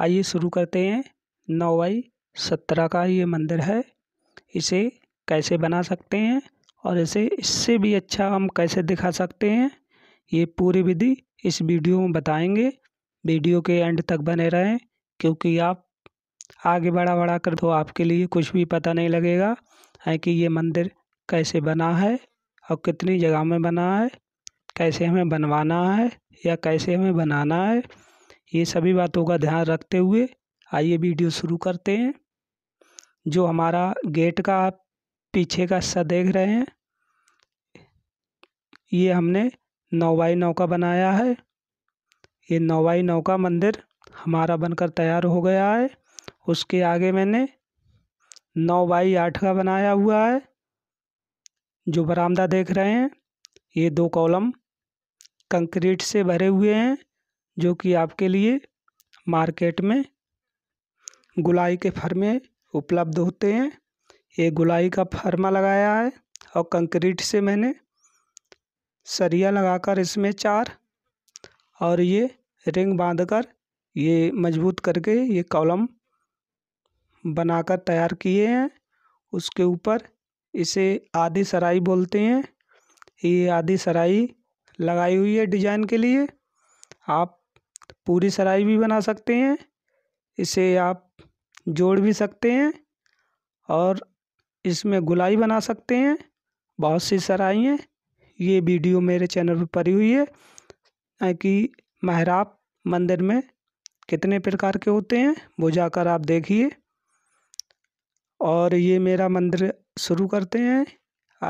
आइए शुरू करते हैं नौ बाई सत्रह का ये मंदिर है इसे कैसे बना सकते हैं और इसे इससे भी अच्छा हम कैसे दिखा सकते हैं ये पूरी विधि इस वीडियो में बताएंगे वीडियो के एंड तक बने रहें क्योंकि आप आगे बढ़ा बढ़ा कर तो आपके लिए कुछ भी पता नहीं लगेगा है कि ये मंदिर कैसे बना है और कितनी जगह में बना है कैसे हमें बनवाना है या कैसे हमें बनाना है ये सभी बातों का ध्यान रखते हुए आइए वीडियो शुरू करते हैं जो हमारा गेट का पीछे का हिस्सा देख रहे हैं ये हमने नौ बाई नौ का बनाया है ये नौ बाई नौ का मंदिर हमारा बनकर तैयार हो गया है उसके आगे मैंने नौ बाई आठ का बनाया हुआ है जो बरामदा देख रहे हैं ये दो कॉलम कंक्रीट से भरे हुए हैं जो कि आपके लिए मार्केट में गुलाई के फर्मे उपलब्ध होते हैं ये गुलाई का फर्मा लगाया है और कंक्रीट से मैंने सरिया लगाकर इसमें चार और ये रिंग बांधकर ये मजबूत करके ये कॉलम बनाकर तैयार किए हैं उसके ऊपर इसे आधी सराई बोलते हैं ये आधी सराई लगाई हुई है डिजाइन के लिए आप पूरी सराई भी बना सकते हैं इसे आप जोड़ भी सकते हैं और इसमें गुलाई बना सकते हैं बहुत सी सराई हैं ये वीडियो मेरे चैनल पर पड़ी हुई है कि महराब मंदिर में कितने प्रकार के होते हैं वो जाकर आप देखिए और ये मेरा मंदिर शुरू करते हैं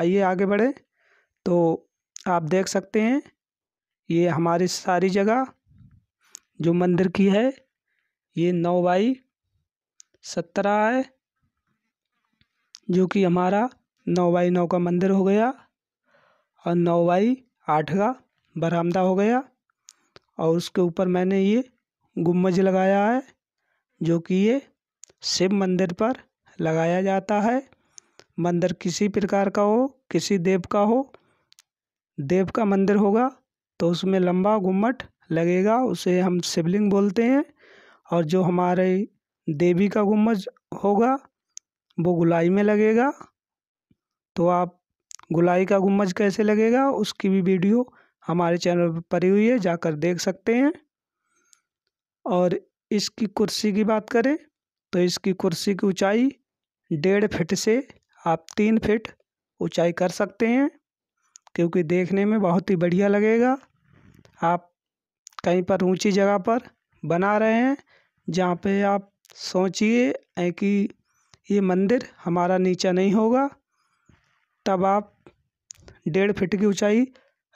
आइए आगे बढ़े तो आप देख सकते हैं ये हमारी सारी जगह जो मंदिर की है ये नौ बाई सत्रह है जो कि हमारा नौ बाई नौ का मंदिर हो गया और नौ बाई आठ का बरामदा हो गया और उसके ऊपर मैंने ये गुम्बज लगाया है जो कि ये शिव मंदिर पर लगाया जाता है मंदिर किसी प्रकार का हो किसी देव का हो देव का मंदिर होगा तो उसमें लंबा गुम्बट लगेगा उसे हम शिवलिंग बोलते हैं और जो हमारे देवी का गुम्बज होगा वो गुलाई में लगेगा तो आप गुलाई का गुम्बज कैसे लगेगा उसकी भी वीडियो हमारे चैनल पर पड़ी हुई है जाकर देख सकते हैं और इसकी कुर्सी की बात करें तो इसकी कुर्सी की ऊंचाई डेढ़ फिट से आप तीन फिट ऊंचाई कर सकते हैं क्योंकि देखने में बहुत ही बढ़िया लगेगा आप कहीं पर ऊँची जगह पर बना रहे हैं जहाँ पे आप सोचिए कि ये मंदिर हमारा नीचा नहीं होगा तब आप डेढ़ फिट की ऊंचाई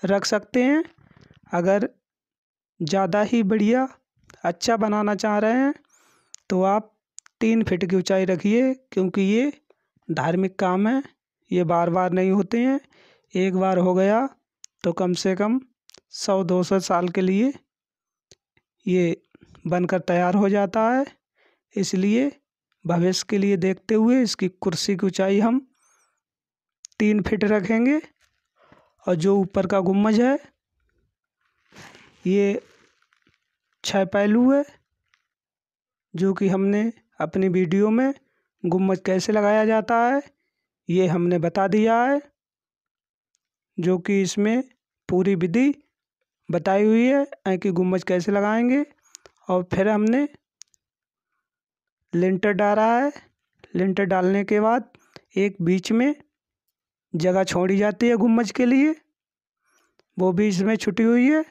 रख सकते हैं अगर ज़्यादा ही बढ़िया अच्छा बनाना चाह रहे हैं तो आप तीन फिट की ऊंचाई रखिए क्योंकि ये धार्मिक काम है ये बार बार नहीं होते हैं एक बार हो गया तो कम से कम सौ दो सौ साल के लिए ये बनकर तैयार हो जाता है इसलिए भविष्य के लिए देखते हुए इसकी कुर्सी की ऊंचाई हम तीन फिट रखेंगे और जो ऊपर का गुम्बज है ये छः पहलू है जो कि हमने अपनी वीडियो में गुम्बज कैसे लगाया जाता है ये हमने बता दिया है जो कि इसमें पूरी विधि बताई हुई है कि गुम्बज कैसे लगाएंगे और फिर हमने लेंटर डाला है लिंटर डालने के बाद एक बीच में जगह छोड़ी जाती है गुम्बज के लिए वो भी इसमें छुटी हुई है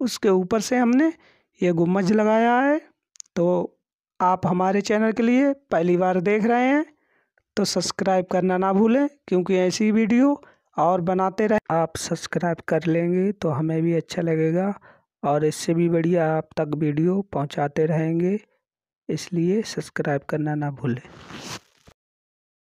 उसके ऊपर से हमने ये गुम्बज लगाया है तो आप हमारे चैनल के लिए पहली बार देख रहे हैं तो सब्सक्राइब करना ना भूलें क्योंकि ऐसी वीडियो और बनाते रहे आप सब्सक्राइब कर लेंगे तो हमें भी अच्छा लगेगा और इससे भी बढ़िया आप तक वीडियो पहुँचाते रहेंगे इसलिए सब्सक्राइब करना ना भूलें